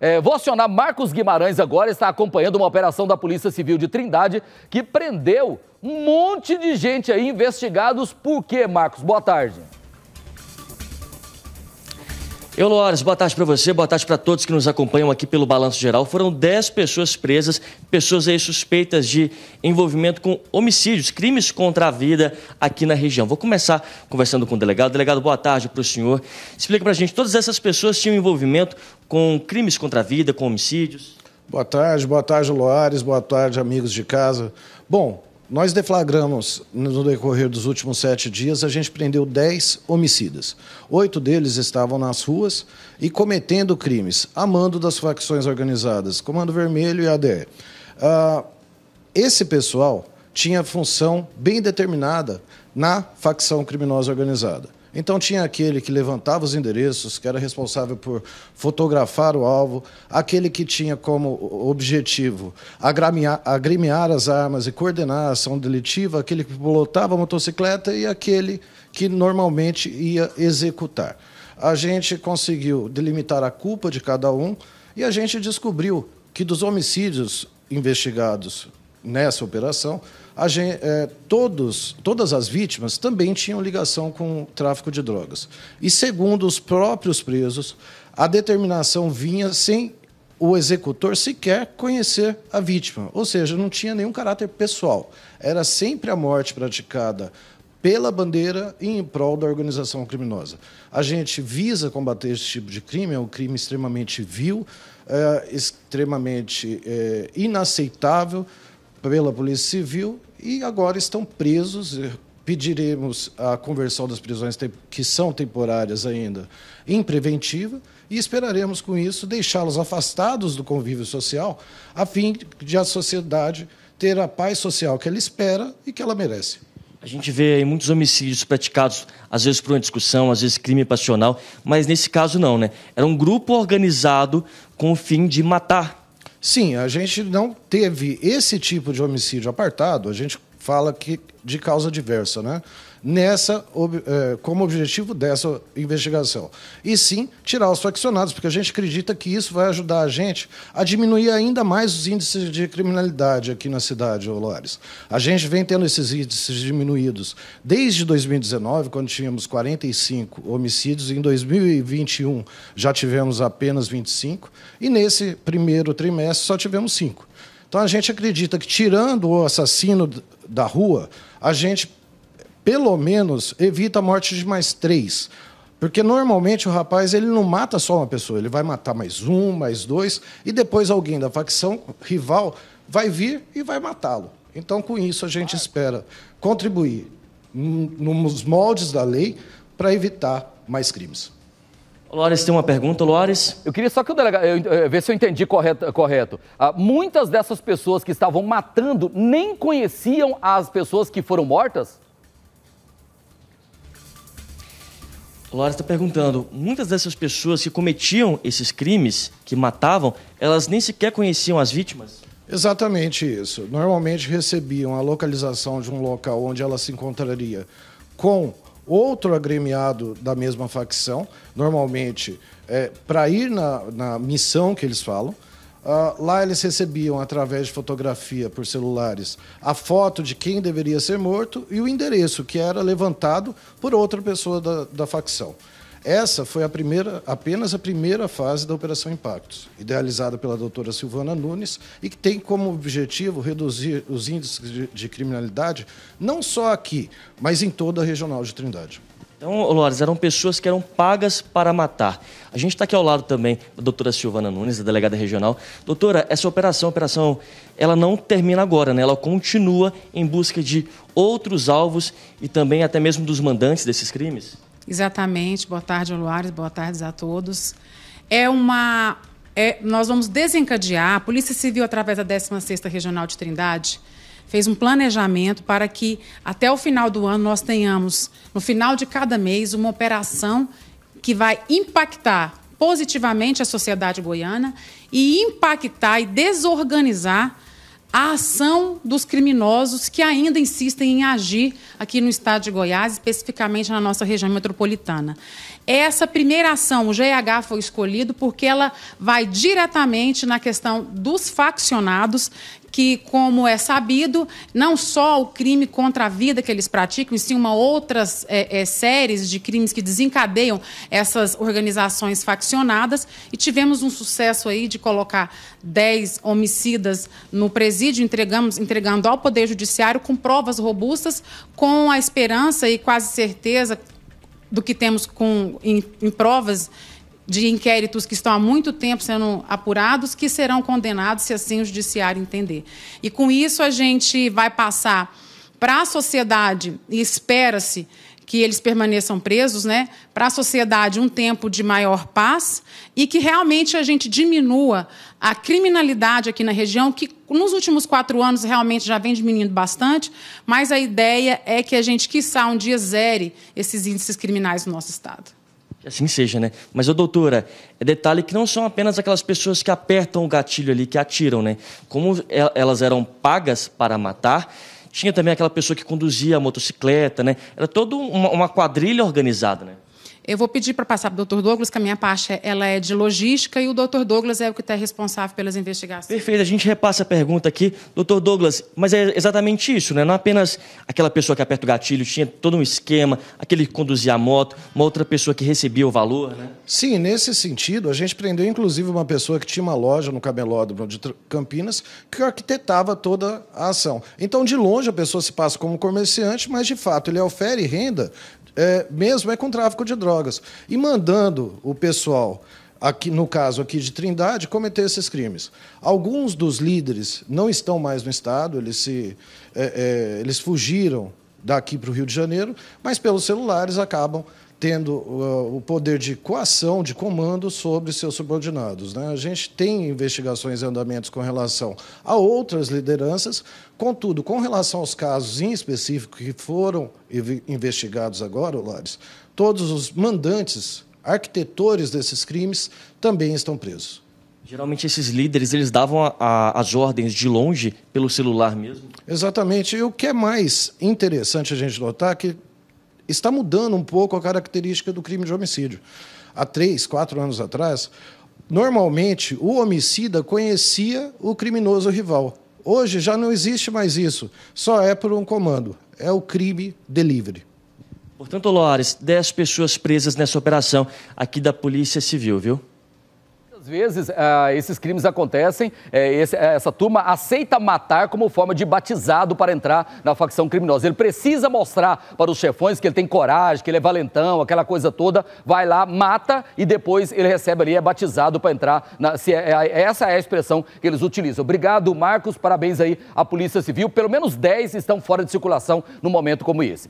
É, vou acionar Marcos Guimarães agora, está acompanhando uma operação da Polícia Civil de Trindade que prendeu um monte de gente aí investigados. Por quê, Marcos? Boa tarde. Eu, Loares, boa tarde para você, boa tarde para todos que nos acompanham aqui pelo Balanço Geral. Foram 10 pessoas presas, pessoas aí suspeitas de envolvimento com homicídios, crimes contra a vida aqui na região. Vou começar conversando com o delegado. Delegado, boa tarde para o senhor. Explica para a gente, todas essas pessoas tinham envolvimento com crimes contra a vida, com homicídios? Boa tarde, boa tarde, Loares, boa tarde, amigos de casa. Bom, nós deflagramos, no decorrer dos últimos sete dias, a gente prendeu dez homicidas. Oito deles estavam nas ruas e cometendo crimes, a mando das facções organizadas, Comando Vermelho e ADE. Ah, esse pessoal tinha função bem determinada na facção criminosa organizada. Então tinha aquele que levantava os endereços, que era responsável por fotografar o alvo, aquele que tinha como objetivo agremiar, as armas e coordenar a ação delitiva, aquele que pilotava a motocicleta e aquele que normalmente ia executar. A gente conseguiu delimitar a culpa de cada um e a gente descobriu que dos homicídios investigados nessa operação, gente, é, todos, todas as vítimas também tinham ligação com o tráfico de drogas. E segundo os próprios presos, a determinação vinha sem o executor sequer conhecer a vítima, ou seja, não tinha nenhum caráter pessoal. Era sempre a morte praticada pela bandeira e em prol da organização criminosa. A gente visa combater esse tipo de crime, é um crime extremamente vil, é, extremamente é, inaceitável pela Polícia Civil e agora estão presos. Eh, pediremos a conversão das prisões que são temporárias ainda em preventiva e esperaremos, com isso, deixá-los afastados do convívio social, a fim de a sociedade ter a paz social que ela espera e que ela merece. A gente vê aí muitos homicídios praticados, às vezes por uma discussão, às vezes crime passional, mas nesse caso não, né? Era um grupo organizado com o fim de matar Sim, a gente não teve esse tipo de homicídio apartado. A gente fala que de causa diversa, né? Nessa, é, como objetivo dessa investigação. E sim, tirar os faccionados, porque a gente acredita que isso vai ajudar a gente a diminuir ainda mais os índices de criminalidade aqui na cidade, Olares. A gente vem tendo esses índices diminuídos desde 2019, quando tínhamos 45 homicídios, em 2021 já tivemos apenas 25, e nesse primeiro trimestre só tivemos 5. Então a gente acredita que, tirando o assassino da rua, a gente, pelo menos, evita a morte de mais três. Porque normalmente o rapaz ele não mata só uma pessoa, ele vai matar mais um, mais dois, e depois alguém da facção rival vai vir e vai matá-lo. Então, com isso, a gente espera contribuir nos moldes da lei para evitar mais crimes. Lores tem uma pergunta, Lores. Eu queria só que o delegado. Eu, eu, eh, ver se eu entendi correto. correto. Ah, muitas dessas pessoas que estavam matando nem conheciam as pessoas que foram mortas? Lores está perguntando: muitas dessas pessoas que cometiam esses crimes, que matavam, elas nem sequer conheciam as vítimas? Exatamente isso. Normalmente recebiam a localização de um local onde ela se encontraria com outro agremiado da mesma facção, normalmente é, para ir na, na, missão que eles falam. Uh, lá eles recebiam, através de fotografia por celulares, a foto de quem deveria ser morto e o endereço que era levantado por outra pessoa da, da facção. Essa foi a primeira, apenas a primeira fase da Operação Impactos, idealizada pela doutora Silvana Nunes e que tem como objetivo reduzir os índices de criminalidade não só aqui, mas em toda a regional de Trindade. Então, Lores, eram pessoas que eram pagas para matar. A gente está aqui ao lado também da doutora Silvana Nunes, da delegada regional. Doutora, essa operação, operação, ela não termina agora, né? Ela continua em busca de outros alvos e também até mesmo dos mandantes desses crimes? Exatamente. Boa tarde, Luares. Boa tarde a todos. É uma. É, nós vamos desencadear. A Polícia Civil, através da 16ª Regional de Trindade, fez um planejamento para que até o final do ano nós tenhamos, no final de cada mês, uma operação que vai impactar positivamente a sociedade goiana e impactar e desorganizar a ação dos criminosos que ainda insistem em agir aqui no estado de Goiás, especificamente na nossa região metropolitana. Essa primeira ação, o GH, foi escolhido porque ela vai diretamente na questão dos faccionados que, como é sabido, não só o crime contra a vida que eles praticam, e sim uma outras é, é, séries de crimes que desencadeiam essas organizações faccionadas. E tivemos um sucesso aí de colocar 10 homicidas no presídio, entregamos, entregando ao Poder Judiciário com provas robustas, com a esperança e quase certeza do que temos com, em, em provas de inquéritos que estão há muito tempo sendo apurados, que serão condenados se assim o judiciário entender. E com isso a gente vai passar para a sociedade, e espera-se que eles permaneçam presos, né? Para a sociedade um tempo de maior paz e que realmente a gente diminua a criminalidade aqui na região, que nos últimos quatro anos realmente já vem diminuindo bastante, mas a ideia é que a gente, quiçá, um dia zere esses índices criminais no nosso estado. Que assim seja, né? Mas, ô, doutora, é detalhe que não são apenas aquelas pessoas que apertam o gatilho ali, que atiram, né? Como é, elas eram pagas para matar, tinha também aquela pessoa que conduzia a motocicleta, né? Era toda uma quadrilha organizada, né? Eu vou pedir para passar para o doutor Douglas, que a minha parte ela é de logística e o doutor Douglas é o que está responsável pelas investigações. Perfeito, a gente repassa a pergunta aqui. doutor Douglas, mas é exatamente isso, né? Não é apenas aquela pessoa que aperta o gatilho, tinha todo um esquema, aquele que conduzia a moto, uma outra pessoa que recebia o valor, né? Sim, nesse sentido, a gente prendeu inclusive uma pessoa que tinha uma loja no camelódromo de Campinas que arquitetava toda a ação. Então, de longe, a pessoa se passa como comerciante, mas de fato ele ofere renda é, mesmo é com tráfico de drogas. E mandando o pessoal aqui no caso aqui de Trindade, cometer esses crimes. Alguns dos líderes não estão mais no Estado, eles, se, é, é, eles fugiram daqui para o Rio de Janeiro, mas pelos celulares acabam tendo uh, o poder de coação, de comando sobre seus subordinados. Né? A gente tem investigações e andamentos com relação a outras lideranças, contudo, com relação aos casos em específico que foram investigados agora, Lares, todos os mandantes, arquitetores desses crimes, também estão presos. Geralmente esses líderes eles davam a, a, as ordens de longe pelo celular mesmo. Exatamente. E o que é mais interessante a gente notar é que está mudando um pouco a característica do crime de homicídio. Há três, quatro anos atrás, normalmente o homicida conhecia o criminoso rival. Hoje já não existe mais isso, só é por um comando. É o crime delivery. Portanto, Lores, 10 pessoas presas nessa operação aqui da Polícia Civil, viu? Muitas vezes ah, esses crimes acontecem, é, esse, é, essa turma aceita matar como forma de batizado para entrar na facção criminosa. Ele precisa mostrar para os chefões que ele tem coragem, que ele é valentão, aquela coisa toda, vai lá, mata e depois ele recebe ali, é batizado para entrar. Na, se é, é, é essa é a expressão que eles utilizam. Obrigado, Marcos, parabéns aí à Polícia Civil. Pelo menos 10 estão fora de circulação num momento como esse.